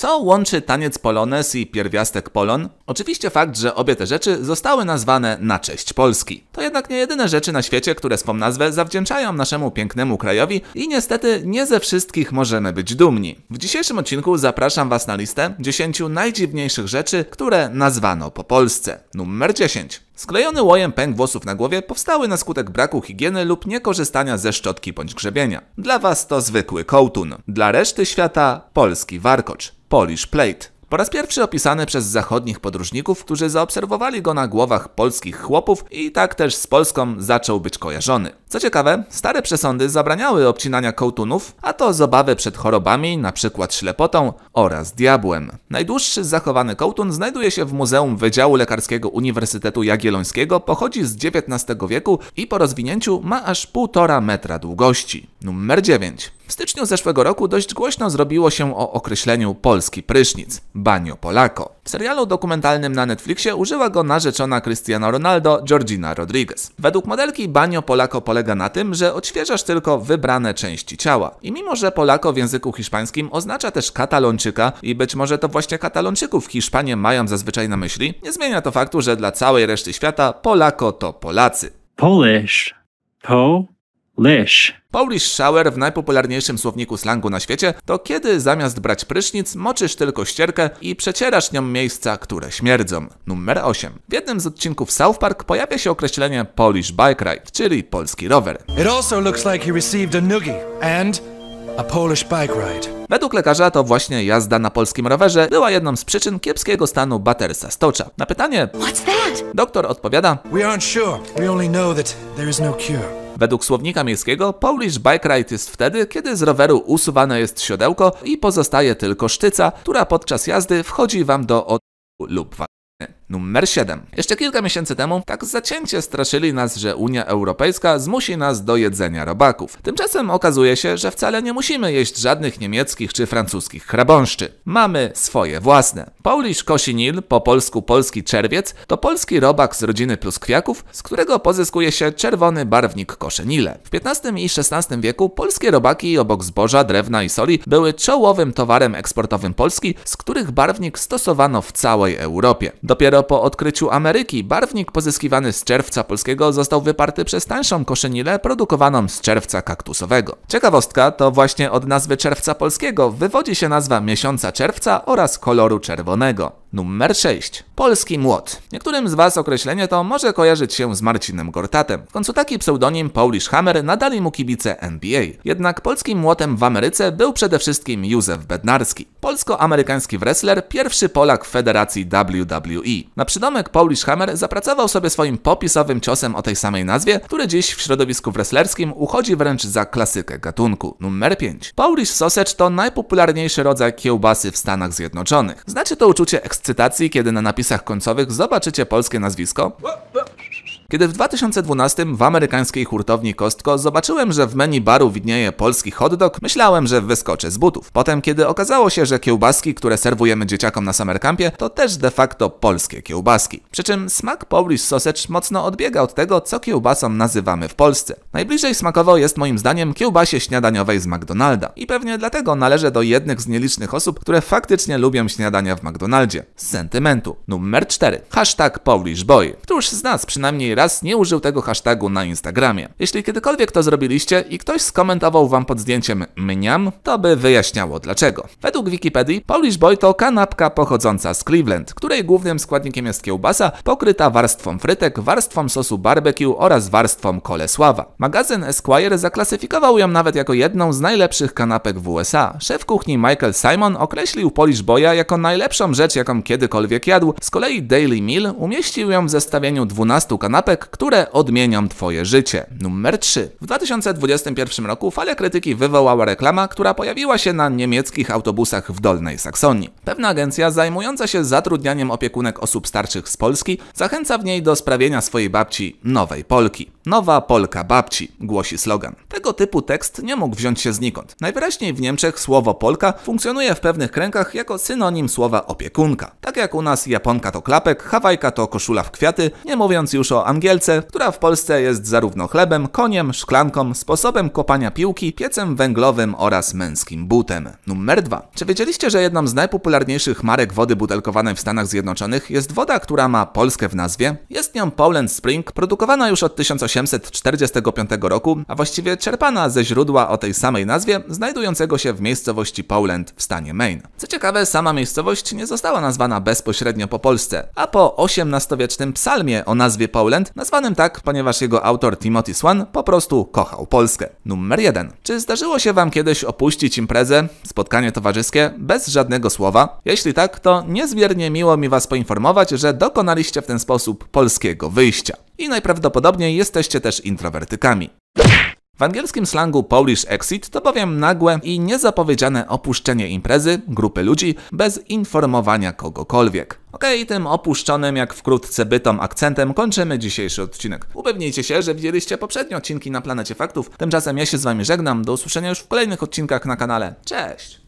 Co łączy taniec polonez i pierwiastek polon? Oczywiście fakt, że obie te rzeczy zostały nazwane na cześć Polski. To jednak nie jedyne rzeczy na świecie, które swą nazwę zawdzięczają naszemu pięknemu krajowi i niestety nie ze wszystkich możemy być dumni. W dzisiejszym odcinku zapraszam Was na listę 10 najdziwniejszych rzeczy, które nazwano po Polsce. Numer 10. Sklejony łojem pęk włosów na głowie powstały na skutek braku higieny lub niekorzystania ze szczotki bądź grzebienia. Dla Was to zwykły kołtun, dla reszty świata polski warkocz. Polish Plate. Po raz pierwszy opisany przez zachodnich podróżników, którzy zaobserwowali go na głowach polskich chłopów i tak też z Polską zaczął być kojarzony. Co ciekawe, stare przesądy zabraniały obcinania kołtunów, a to z obawy przed chorobami, np. ślepotą oraz diabłem. Najdłuższy zachowany kołtun znajduje się w Muzeum Wydziału Lekarskiego Uniwersytetu Jagiellońskiego, pochodzi z XIX wieku i po rozwinięciu ma aż 1,5 metra długości. Numer 9. W styczniu zeszłego roku dość głośno zrobiło się o określeniu polski prysznic banio polako. W serialu dokumentalnym na Netflixie użyła go narzeczona Cristiano Ronaldo Georgina Rodriguez. Według modelki banio polako polega na tym, że odświeżasz tylko wybrane części ciała. I mimo, że polako w języku hiszpańskim oznacza też katalończyka i być może to właśnie katalończyków Hiszpanie mają zazwyczaj na myśli, nie zmienia to faktu, że dla całej reszty świata polako to Polacy. Polish, po, Polish shower w najpopularniejszym słowniku slangu na świecie to kiedy zamiast brać prysznic, moczysz tylko ścierkę i przecierasz nią miejsca, które śmierdzą. Numer 8. W jednym z odcinków South Park pojawia się określenie Polish bike ride, czyli polski rower. It also looks like he received a noogie and a Polish bike ride. Według lekarza to właśnie jazda na polskim rowerze była jedną z przyczyn kiepskiego stanu Battersa Stocza. Na pytanie What's that? doktor odpowiada We aren't sure. We only know that there is no cure. Według słownika miejskiego Polish bike ride jest wtedy, kiedy z roweru usuwane jest siodełko i pozostaje tylko sztyca, która podczas jazdy wchodzi Wam do od lub waginy numer 7. Jeszcze kilka miesięcy temu tak zacięcie straszyli nas, że Unia Europejska zmusi nas do jedzenia robaków. Tymczasem okazuje się, że wcale nie musimy jeść żadnych niemieckich czy francuskich chrabąszczy. Mamy swoje własne. Paulisz kosinil, po polsku polski czerwiec, to polski robak z rodziny pluskwiaków, z którego pozyskuje się czerwony barwnik koszenile. W XV i XVI wieku polskie robaki obok zboża, drewna i soli były czołowym towarem eksportowym Polski, z których barwnik stosowano w całej Europie. Dopiero Dopiero po odkryciu Ameryki barwnik pozyskiwany z czerwca polskiego został wyparty przez tańszą koszynilę produkowaną z czerwca kaktusowego. Ciekawostka to właśnie od nazwy czerwca polskiego wywodzi się nazwa miesiąca czerwca oraz koloru czerwonego. Numer 6. Polski Młot. Niektórym z Was określenie to może kojarzyć się z Marcinem Gortatem. W końcu taki pseudonim Polish Hammer nadali mu kibice NBA. Jednak polskim młotem w Ameryce był przede wszystkim Józef Bednarski. Polsko-amerykański wrestler, pierwszy Polak w federacji WWE. Na przydomek Polish Hammer zapracował sobie swoim popisowym ciosem o tej samej nazwie, który dziś w środowisku wrestlerskim uchodzi wręcz za klasykę gatunku. Numer 5. Polish Sausage to najpopularniejszy rodzaj kiełbasy w Stanach Zjednoczonych. Znacie to uczucie ekstra Cytacji, kiedy na napisach końcowych zobaczycie polskie nazwisko. Kiedy w 2012 w amerykańskiej hurtowni Kostko zobaczyłem, że w menu baru widnieje polski hotdog, myślałem, że wyskoczę z butów. Potem, kiedy okazało się, że kiełbaski, które serwujemy dzieciakom na summer campie, to też de facto polskie kiełbaski. Przy czym smak Polish Sausage mocno odbiega od tego, co kiełbasą nazywamy w Polsce. Najbliżej smakowo jest moim zdaniem kiełbasie śniadaniowej z McDonalda. I pewnie dlatego należę do jednych z nielicznych osób, które faktycznie lubią śniadania w McDonaldzie. Z sentymentu. Numer 4. Hashtag Polish Boy. Któż z nas przynajmniej raz nie użył tego hashtagu na Instagramie. Jeśli kiedykolwiek to zrobiliście i ktoś skomentował wam pod zdjęciem mniam, to by wyjaśniało dlaczego. Według Wikipedii Polish Boy to kanapka pochodząca z Cleveland, której głównym składnikiem jest kiełbasa pokryta warstwą frytek, warstwą sosu barbecue oraz warstwą kolesława. Magazyn Esquire zaklasyfikował ją nawet jako jedną z najlepszych kanapek w USA. Szef kuchni Michael Simon określił Polish Boya jako najlepszą rzecz, jaką kiedykolwiek jadł. Z kolei Daily Meal umieścił ją w zestawieniu 12 kanapek które odmienią Twoje życie. Numer 3. W 2021 roku falę krytyki wywołała reklama, która pojawiła się na niemieckich autobusach w Dolnej Saksonii. Pewna agencja zajmująca się zatrudnianiem opiekunek osób starszych z Polski zachęca w niej do sprawienia swojej babci nowej Polki. Nowa Polka babci, głosi slogan. Tego typu tekst nie mógł wziąć się znikąd. Najwyraźniej w Niemczech słowo Polka funkcjonuje w pewnych kręgach jako synonim słowa opiekunka. Tak jak u nas Japonka to klapek, Hawajka to koszula w kwiaty, nie mówiąc już o Angielce, która w Polsce jest zarówno chlebem, koniem, szklanką, sposobem kopania piłki, piecem węglowym oraz męskim butem. Numer 2. Czy wiedzieliście, że jedną z najpopularniejszych marek wody butelkowanej w Stanach Zjednoczonych jest woda, która ma Polskę w nazwie? Jest nią Poland Spring, produkowana już od 1800 1845 roku, a właściwie czerpana ze źródła o tej samej nazwie, znajdującego się w miejscowości Poland w stanie Maine. Co ciekawe, sama miejscowość nie została nazwana bezpośrednio po Polsce, a po XVIII-wiecznym psalmie o nazwie Poland, nazwanym tak, ponieważ jego autor Timothy Swan po prostu kochał Polskę. Numer 1. Czy zdarzyło się Wam kiedyś opuścić imprezę, spotkanie towarzyskie, bez żadnego słowa? Jeśli tak, to niezmiernie miło mi Was poinformować, że dokonaliście w ten sposób polskiego wyjścia i najprawdopodobniej jesteście też introwertykami. W angielskim slangu Polish Exit to bowiem nagłe i niezapowiedziane opuszczenie imprezy, grupy ludzi, bez informowania kogokolwiek. Okej, okay, tym opuszczonym jak wkrótce bytom akcentem kończymy dzisiejszy odcinek. Upewnijcie się, że widzieliście poprzednie odcinki na Planecie Faktów. Tymczasem ja się z Wami żegnam, do usłyszenia już w kolejnych odcinkach na kanale. Cześć!